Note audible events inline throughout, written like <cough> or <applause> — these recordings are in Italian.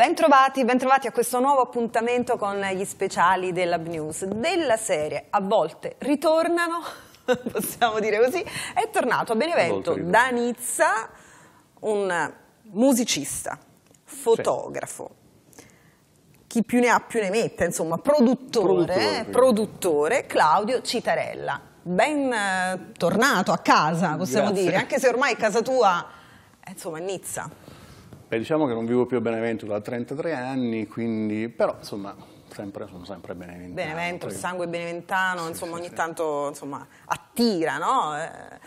Bentrovati, bentrovati a questo nuovo appuntamento con gli speciali dell'Hub News della serie. A volte ritornano, <laughs> possiamo dire così, è tornato a Benevento da Nizza un musicista, fotografo, chi più ne ha più ne mette, insomma, produttore, produttore, eh, produttore Claudio Citarella. Ben eh, tornato a casa, possiamo Grazie. dire, anche se ormai casa tua, è, eh, insomma, Nizza. Beh, diciamo che non vivo più a Benevento da 33 anni, quindi, però insomma, sempre, sono sempre beneventano. Benevento, il sangue beneventano, sì, insomma, sì, ogni sì. tanto insomma, attira, no? Eh, eh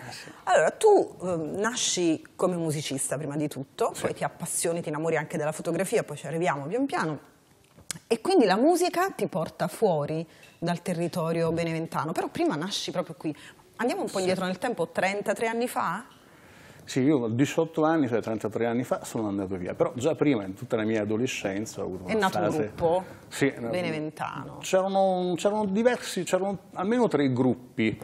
allora, tu eh, nasci come musicista prima di tutto, poi ti appassioni, ti innamori anche della fotografia, poi ci arriviamo pian piano. E quindi la musica ti porta fuori dal territorio beneventano, però prima nasci proprio qui. Andiamo un po' indietro nel tempo, 33 anni fa? Sì, io a 18 anni, cioè 33 anni fa, sono andato via, però già prima, in tutta la mia adolescenza, ho avuto È nato fase... un gruppo? Sì. Eh, beneventano. C'erano diversi, c'erano almeno tre gruppi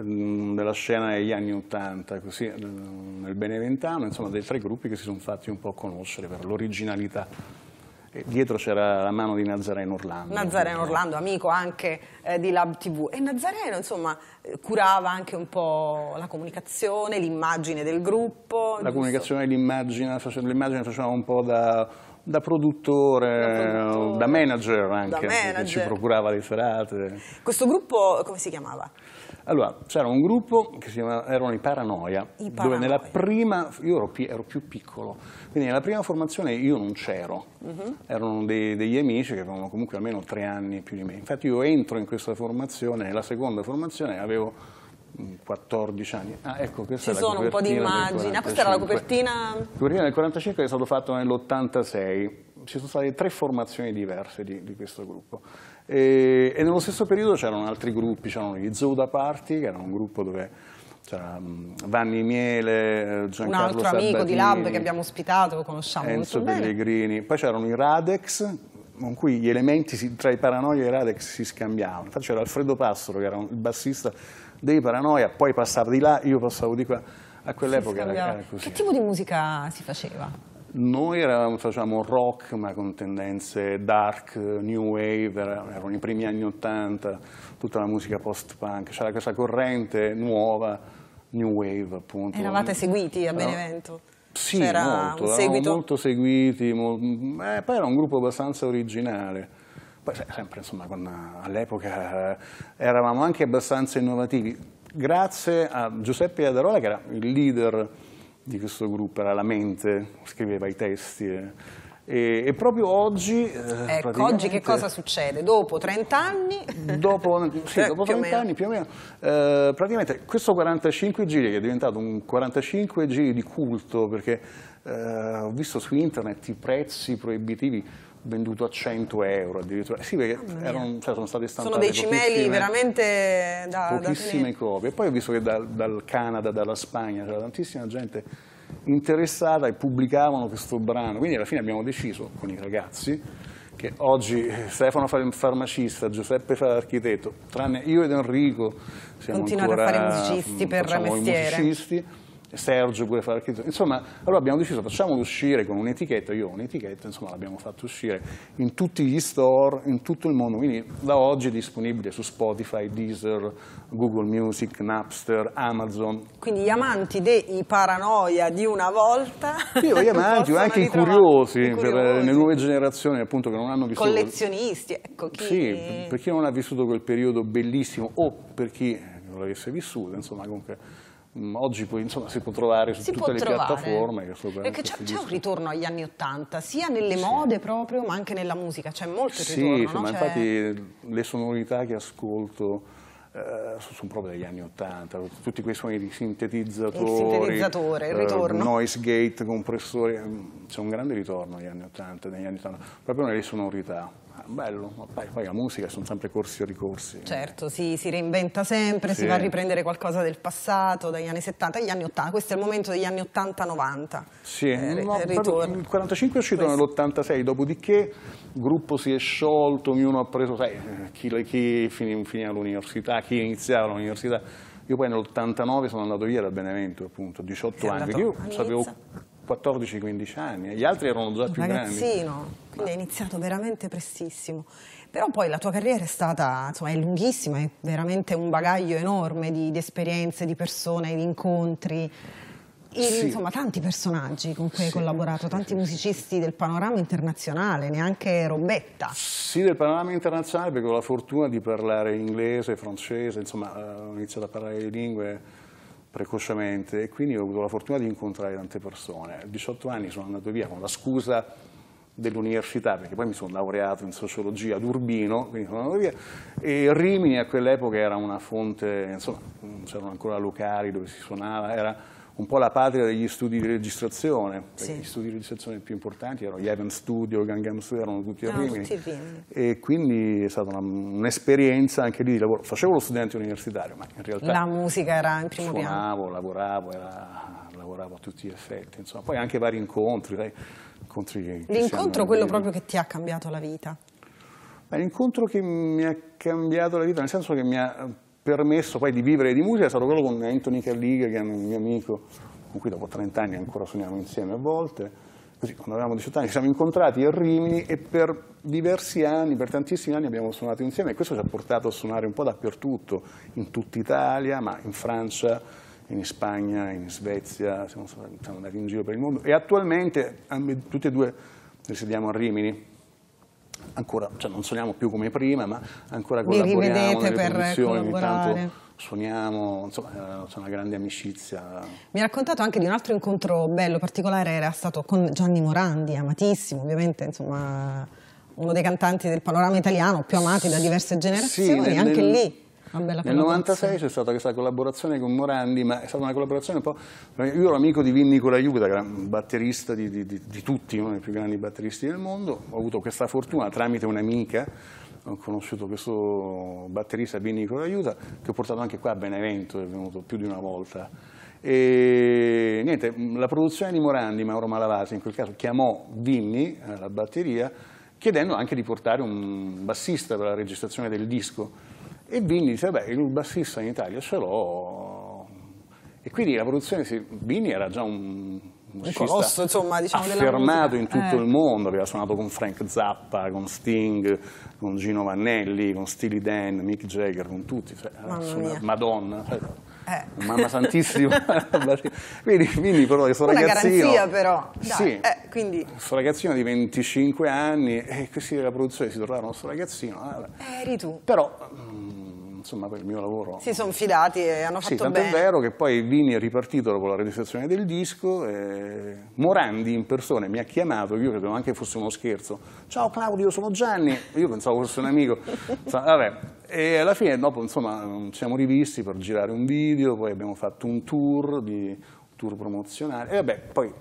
mm, della scena degli anni Ottanta, così mm, nel Beneventano, insomma dei tre gruppi che si sono fatti un po' conoscere per l'originalità dietro c'era la mano di Nazareno Orlando. Nazareno Orlando, amico anche eh, di Lab TV. E Nazareno, insomma, eh, curava anche un po' la comunicazione, l'immagine del gruppo. La giusto? comunicazione l'immagine, l'immagine faceva un po' da, da, produttore, da produttore, da manager anche, da manager. che ci procurava le serate. Questo gruppo come si chiamava? Allora, c'era un gruppo che si chiamava, erano i Paranoia, I Paranoia. dove nella prima, io ero, ero, più piccolo, quindi nella prima formazione io non c'ero, uh mhm. -huh. erano dei, degli amici che avevano comunque almeno tre anni più di me. Infatti io entro in questa formazione, nella seconda formazione avevo 14 mm, anni. Ah, ecco, questa Ci sono un po' di immagini. Ah, questa era la copertina? La copertina del 45 è stato fatto nell'86 ci sono state tre formazioni diverse di, di questo gruppo. E, e, nello stesso periodo c'erano altri gruppi, c'erano gli Zoo da Party, che era un gruppo dove c'era Vanni Miele, eh, Giancarlo Un altro amico di Lab che abbiamo ospitato, lo conosciamo Enzo Pellegrini. Poi c'erano i Radex, con cui gli elementi si, tra i Paranoia e i Radex si scambiavano. Infatti c'era Alfredo Passaro, che era un, il bassista dei Paranoia, poi passava di là, io passavo di qua. A quell'epoca era, era così. Che tipo di musica si faceva? Noi eravamo, facciamo rock ma con tendenze dark, new wave, erano i primi anni Ottanta, tutta la musica post-punk, c'era questa corrente nuova, new wave appunto. Eravate seguiti a Benevento? Sì, molto, molto seguiti, molto, eh, poi era un gruppo abbastanza originale. Poi sempre insomma all'epoca eh, eravamo anche abbastanza innovativi, grazie a Giuseppe Adarola che era il leader di questo gruppo, era la mente, scriveva i testi. E, e, proprio oggi... Eh, ecco, oggi che cosa succede? Dopo 30 anni? Dopo, sì, eh, <laughs> dopo 30 anni più o meno. Eh, praticamente questo 45 giri che è diventato un 45 giri di culto perché eh, ho visto su internet i prezzi proibitivi venduto a 100 euro addirittura. Sì, perché erano, cioè, sono state stampate Sono dei cimeli veramente da... Pochissime da copie. Poi ho visto che da, dal Canada, dalla Spagna, c'era tantissima gente interessata e pubblicavano questo brano. Quindi alla fine abbiamo deciso con i ragazzi che oggi Stefano fa il farmacista, Giuseppe fa l'architetto, tranne io ed Enrico siamo Continuate ancora, a fare musicisti per mestiere. Musicisti, Sergio vuole fare architettura. Insomma, allora abbiamo deciso, facciamolo uscire con un'etichetta, io ho un'etichetta, insomma l'abbiamo fatto uscire in tutti gli store, in tutto il mondo, quindi da oggi è disponibile su Spotify, Deezer, Google Music, Napster, Amazon. Quindi gli amanti dei paranoia di una volta... Io gli <laughs> amanti, anche i curiosi, cioè, curiosi. Per, le nuove generazioni appunto che non hanno vissuto... Collezionisti, ecco chi... Sì, per chi non ha vissuto quel periodo bellissimo o per chi non l'avesse vissuto, insomma comunque Mm, oggi poi, insomma, si può trovare su si tutte le trovare. piattaforme. Perché c'è, un ritorno agli anni Ottanta, sia nelle sì. mode proprio, ma anche nella musica. C'è molto ritorno, Sì, insomma, no? infatti le sonorità che ascolto eh, sono proprio degli anni Ottanta. Tutti quei suoni di sintetizzatori. sintetizzatore, il eh, ritorno. Eh, noise gate, compressori. Mm, c'è un grande ritorno negli anni Ottanta, proprio nelle sonorità. Ah, bello, vabbè, poi la musica sono sempre corsi o ricorsi. Certo, si, si reinventa sempre, sì. si va a riprendere qualcosa del passato, dagli anni 70 agli anni 80, questo è il momento degli anni 80-90. Sì, eh, no, il 45 è uscito nell'86, dopodiché il gruppo si è sciolto, ognuno ha preso, sai, chi, chi finiva l'università, chi iniziava all'università. Io poi nell'89 sono andato via da Benevento, appunto, 18 anni, io sapevo 14-15 anni, gli altri erano già più ragazzino, grandi. Ragazzino, quindi hai iniziato veramente prestissimo. Però poi la tua carriera è stata, insomma, è lunghissima, è veramente un bagaglio enorme di, di esperienze, di persone, di incontri. Il, sì. Insomma, tanti personaggi con cui hai collaborato, tanti musicisti del panorama internazionale, neanche Robetta. Sì, del panorama internazionale perché ho la fortuna di parlare inglese, francese, insomma, eh, ho iniziato a parlare le lingue precocemente e quindi ho avuto la fortuna di incontrare tante persone. A 18 anni sono andato via con la scusa dell'università, perché poi mi sono laureato in sociologia ad Urbino, quindi sono andato via, e Rimini a quell'epoca era una fonte, insomma, c'erano ancora locali dove si suonava, era un po' la patria degli studi di registrazione, sì. gli studi di registrazione più importanti erano gli Evan Studio, Gangnam Studio, erano tutti a Rimini, no, e quindi è stata un'esperienza anche lì di lavoro. Facevo lo studente universitario, ma in realtà... La musica era in primo suonavo, piano. Suonavo, lavoravo, era, lavoravo a tutti gli effetti, insomma. Poi anche vari incontri, dai, incontri L'incontro, quello proprio che ti ha cambiato la vita? L'incontro che mi ha cambiato la vita, nel senso che mi ha permesso poi di vivere di musica è stato quello con Anthony che è un mio amico, con cui dopo 30 anni ancora suoniamo insieme a volte. Così, quando avevamo 18 anni ci siamo incontrati a Rimini e per diversi anni, per tantissimi anni abbiamo suonato insieme e questo ci ha portato a suonare un po' dappertutto, in tutta Italia, ma in Francia, in Spagna, in Svezia, siamo, siamo andati in giro per il mondo e attualmente tutti e due risiediamo a Rimini ancora, cioè non suoniamo più come prima, ma ancora collaboriamo nelle per produzioni, ogni tanto suoniamo, insomma eh, c'è una grande amicizia. Mi ha raccontato anche di un altro incontro bello, particolare, era stato con Gianni Morandi, amatissimo ovviamente, insomma uno dei cantanti del panorama italiano più amati da diverse generazioni, sì, nel, anche lì. Nel 96 c'è stata questa collaborazione con Morandi, ma è stata una collaborazione un po'... Io ero amico di Vin Nicolaiuta, che era un batterista di, di, di, di tutti, uno dei più grandi batteristi del mondo. Ho avuto questa fortuna tramite un'amica ho conosciuto questo batterista Vin Nicolaiuta, che ho portato anche qua a Benevento, è venuto più di una volta. E niente, la produzione di Morandi, Mauro Malavasi, in quel caso chiamò Vinni alla eh, batteria chiedendo anche di portare un bassista per la registrazione del disco. E Bini dice, beh, il bassista in Italia ce l'ho. E quindi la produzione, si... Bini era già un musicista Colosso, insomma, diciamo affermato in tutto eh. il mondo, aveva suonato con Frank Zappa, con Sting, con Gino Vannelli, con Steely Dan, Mick Jagger, con tutti, cioè, Madonna, Madonna cioè, eh. mamma santissima. <laughs> <laughs> quindi, quindi, però questo Una ragazzino... garanzia però, Dai, sì, eh, quindi... questo ragazzino di 25 anni e questi della produzione si trovarono questo ragazzino. Eh, eh, eri tu. Però insomma, per il mio lavoro. Si sono fidati e hanno fatto sì, tanto bene. Sì, è vero che poi Vini è ripartito dopo la registrazione del disco, Morandi in persona mi ha chiamato, io credevo anche fosse uno scherzo, ciao Claudio, sono Gianni, io pensavo fosse un amico, vabbè, e alla fine dopo insomma mm, ci siamo rivisti per girare un video, poi abbiamo fatto un tour, di, un tour promozionale, e vabbè, poi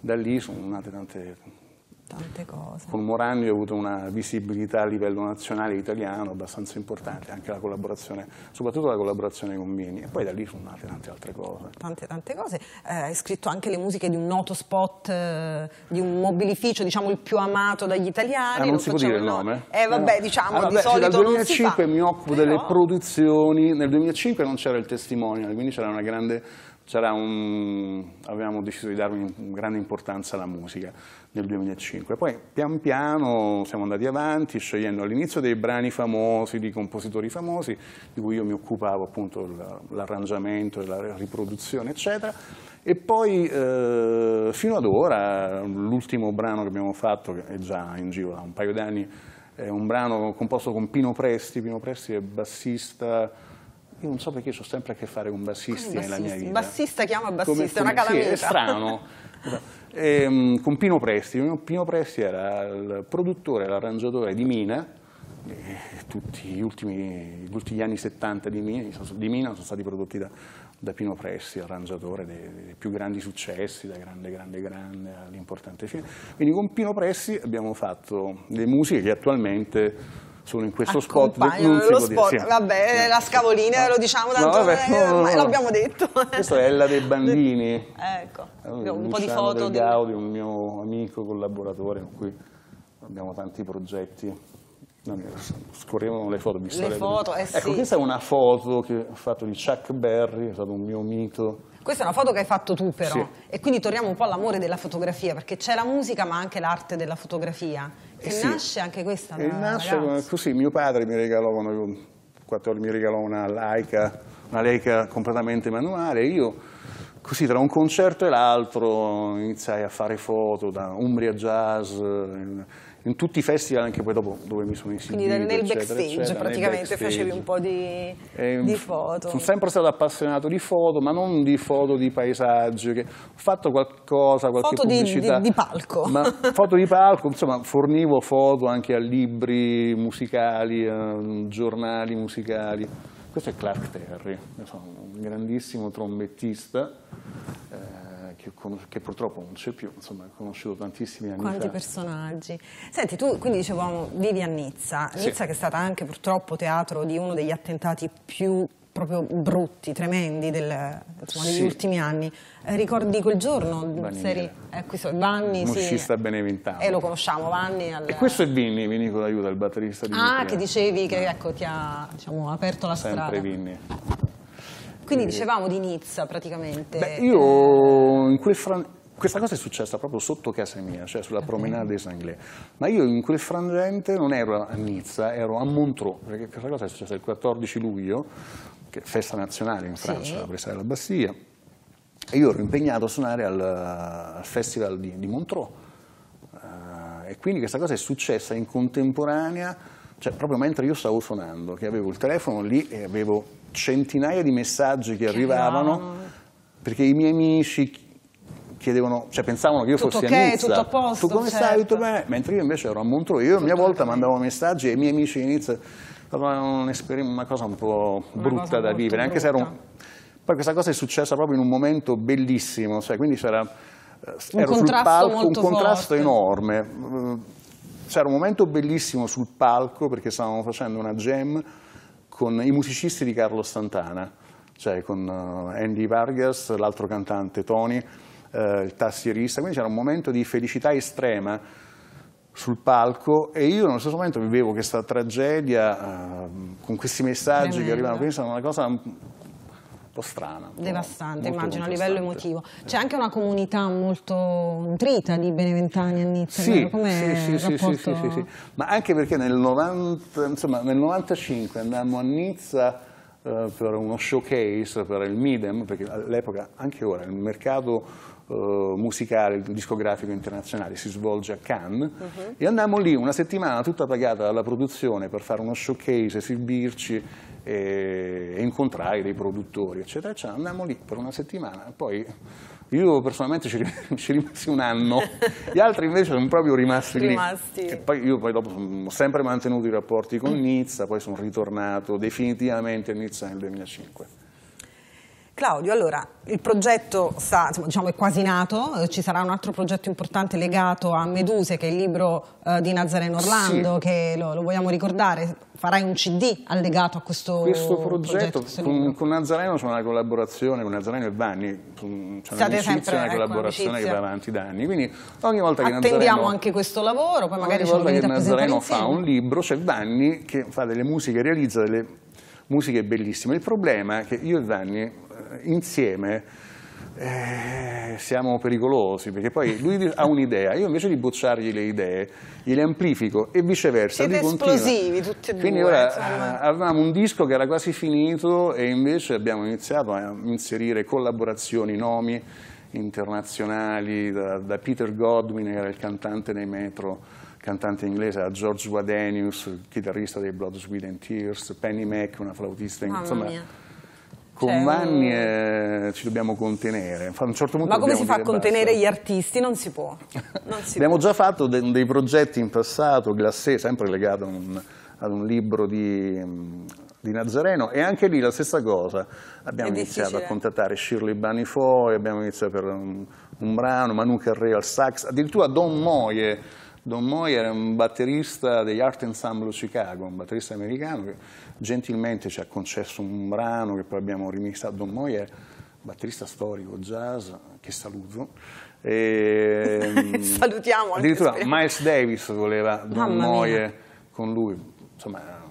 da lì sono nate tante tante cose. Con Morandi ho avuto una visibilità a livello nazionale italiano abbastanza importante, anche la collaborazione, soprattutto la collaborazione con Vini, e poi da lì sono nate tante altre cose. Tante, tante cose, eh, hai scritto anche le musiche di un noto spot, eh, di un mobilificio, diciamo il più amato dagli italiani. Eh, non si può dire il nome? Eh vabbè, diciamo, ah, vabbè, di solito cioè, Dal 2005 mi occupo Però... delle produzioni, nel 2005 non c'era il testimonial, quindi c'era una grande un, avevamo deciso di dare grande importanza alla musica nel 2005. Poi pian piano siamo andati avanti scegliendo all'inizio dei brani famosi, di compositori famosi, di cui io mi occupavo appunto l'arrangiamento, la riproduzione eccetera, e poi eh, fino ad ora l'ultimo brano che abbiamo fatto, che è già in giro da un paio d'anni, è un brano composto con Pino Presti, Pino Presti è bassista, io non so perché io ho sempre a che fare con bassisti, nella mia vita. Bassista chiama bassista, come, è una calamita. Sì, è strano. <laughs> e, ehm, con Pino Presti. Pino Presti era il produttore, l'arrangiatore di Mina, eh, tutti gli ultimi tutti gli anni 70 di Mina, di Mina, sono stati prodotti da, da Pino Presti, arrangiatore dei, dei, più grandi successi, da Grande Grande Grande all'importante fine. Quindi con Pino Presti abbiamo fatto le musiche che attualmente sono in questo spot. Non si può spot, dire, sì. vabbè, la scavolina ah. lo diciamo tanto, eh, no, vabbè, no, no, l'abbiamo detto. Questa è la dei Bandini ecco, eh, allora, un po' di foto. Del Gaudi, un mio amico, collaboratore con cui abbiamo tanti progetti. Scorrevano le foto, vi Le foto, eh ecco, sì. questa è una foto che ho fatto di Chuck Berry, è stato un mio mito questa è una foto che hai fatto tu però sì. e quindi torniamo un po' all'amore della fotografia perché c'è la musica ma anche l'arte della fotografia che eh sì. nasce anche questa. E eh, nasce ragazza. così, mio padre mi regalò, quando mi regalò una Leica, una Leica completamente manuale e io così tra un concerto e l'altro iniziai a fare foto da Umbria Jazz, in tutti i festival anche poi dopo dove mi sono inserito. Quindi nel eccetera, backstage eccetera, praticamente backstage. facevi un po' di, eh, di, foto. Sono sempre stato appassionato di foto, ma non di foto di paesaggio, ho fatto qualcosa, qualche foto pubblicità. Di, di, di palco. Ma <laughs> foto di palco, insomma fornivo foto anche a libri musicali, a giornali musicali. Questo è Clark Terry, un grandissimo trombettista. Eh, che, che, purtroppo non c'è più, insomma, ho conosciuto tantissimi anni Quanti fa. personaggi. Senti, tu quindi dicevamo vivi a Nizza, Nizza sì. che è stata anche purtroppo teatro di uno degli attentati più proprio brutti, tremendi del, insomma, degli ultimi anni. Eh, ricordi quel giorno? Vanni, eh, qui so, Vanni muscista sì. beneventano. E eh, lo conosciamo, Vanni. Al... E questo è Vinny, Vinny con l'aiuto, il batterista di Ah, Vittiano. che dicevi che ecco, ti ha diciamo, aperto la Sempre strada. Sempre Vinny. Quindi eh, dicevamo di Nizza praticamente. Beh, io eh. in quel frangente. Questa cosa è successa proprio sotto casa mia, cioè sulla promenade des Anglais. Ma io in quel frangente non ero a Nizza, ero a Montreux, perché questa cosa è successa il 14 luglio, che è festa nazionale in Francia, sì. la presa della Bastiglia, e io ero impegnato a suonare al, al festival di, di Montreux. Uh, e quindi questa cosa è successa in contemporanea cioè proprio mentre io stavo suonando, che avevo il telefono lì e avevo centinaia di messaggi che, che arrivavano, no. perché i miei amici chiedevano, cioè pensavano che io tutto fossi okay, a Nizza. Tutto a posto, tu come certo. stai? Tutto certo. bene? Mentre io invece ero a Montreux, io a mia volta mandavo messaggi e i miei amici di Nizza trovavano una cosa un po' brutta da vivere, brutta. anche se era un... Poi questa cosa è successa proprio in un momento bellissimo, cioè, quindi c'era... Eh, un ero sul palco, un contrasto forte. enorme c'era un momento bellissimo sul palco perché stavamo facendo una jam con i musicisti di Carlo Santana, cioè con eh, Andy Vargas, l'altro cantante Tony, eh, il tastierista, quindi c'era un momento di felicità estrema sul palco e io nello stesso momento vivevo questa tragedia eh, con questi messaggi Tremendo. che arrivano, quindi è una cosa po' strana. Po Devastante, immagino, a livello emotivo. C'è anche una comunità molto nutrita di beneventani a Nizza, sì, sì, sì, rapporto... sì, sì, ma anche perché nel, 90, insomma, nel 95 andammo a Nizza eh, per uno showcase, per il Midem, perché all'epoca, anche ora, il mercato eh, musicale, discografico internazionale, si svolge a Cannes uh mhm. -huh. e andammo lì una settimana tutta pagata dalla produzione per fare uno showcase, esibirci e, e incontrai dei produttori, eccetera, eccetera. Andammo lì per una settimana, poi io personalmente ci, <laughs> ci rimasi un anno, gli altri invece sono proprio rimasti, rimasti. lì. E poi io poi dopo ho sempre mantenuto i rapporti con Nizza, poi sono ritornato definitivamente a Nizza nel 2005. Claudio, allora il progetto sta, diciamo, è quasi nato, eh, ci sarà un altro progetto importante legato a Meduse, che è il libro eh, di Nazareno Orlando, sì. che lo, lo, vogliamo ricordare, farai un CD allegato a questo, questo progetto. progetto questo con, con, Nazareno c'è una collaborazione, con Nazareno e Vanni, c'è una, sempre, una ecco, collaborazione ecco, che va avanti da anni, quindi ogni volta che Attendiamo Nazareno, anche questo lavoro, poi magari ci volta che Nazareno fa un libro, c'è Vanni che fa delle musiche, realizza delle musiche bellissime. Il problema è che io e Vanni eh, insieme eh, siamo pericolosi, perché poi lui ha un'idea, io invece di bocciargli le idee, gliele amplifico e viceversa. Siete esplosivi tutti e due. Quindi ora insomma. Eh, avevamo un disco che era quasi finito e invece abbiamo iniziato a inserire collaborazioni, nomi internazionali, da, da Peter Godwin, che era il cantante dei Metro, cantante inglese, a George Wadenius, chitarrista dei Blood, Sweet and Tears, Penny Mac, una flautista, insomma... Mia con cioè, Vanni eh, eh, ci dobbiamo contenere. A un certo punto ma come si fa a contenere basta. gli artisti? Non si può. Non si <laughs> Abbiamo può. già fatto de dei progetti in passato, Glacé, sempre legato a un, ad un libro di, mm, di, Nazareno, e anche lì la stessa cosa. Abbiamo iniziato a contattare Shirley Banifoi, abbiamo iniziato per un, un brano, Manu Carré al sax, addirittura Don Moie Don Moy era un batterista degli Art Ensemble Chicago, un batterista americano che gentilmente ci ha concesso un brano che poi abbiamo rimistato. Don Moy è batterista storico, jazz, che saluto. E, ehm, <laughs> Salutiamo. Addirittura Miles Davis voleva Don Moy con lui. Insomma,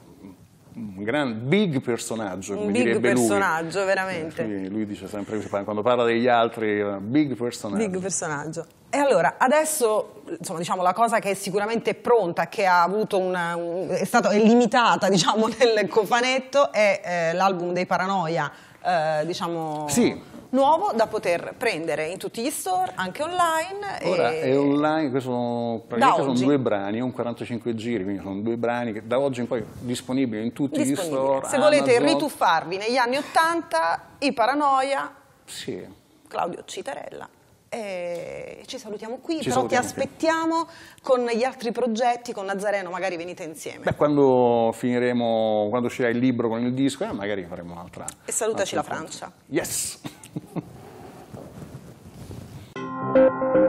un gran, big personaggio, come un big personaggio, lui. veramente. Lui, dice sempre, quando parla degli altri, eh, big personaggio. Big personaggio. E allora, adesso, insomma, diciamo, la cosa che è sicuramente pronta, che ha avuto una, un, è stata limitata, <laughs> diciamo, nel cofanetto, è eh, l'album dei Paranoia, eh, diciamo... Sì nuovo da poter prendere in tutti gli store, anche online. Ora e... è online, questo sono, sono due brani, un 45 giri, quindi sono due brani che da oggi in poi disponibili in tutti disponibili. gli store. Se Amazon. volete rituffarvi negli anni 80, i Paranoia, sì. Claudio Citarella. E ci salutiamo qui, ci però salutiamo ti aspettiamo qui. con gli altri progetti, con Nazareno, magari venite insieme. Beh, quando finiremo, quando uscirà il libro con il disco, eh, magari faremo un'altra. E salutaci un'altra la Francia. Yes! Thank <laughs> you.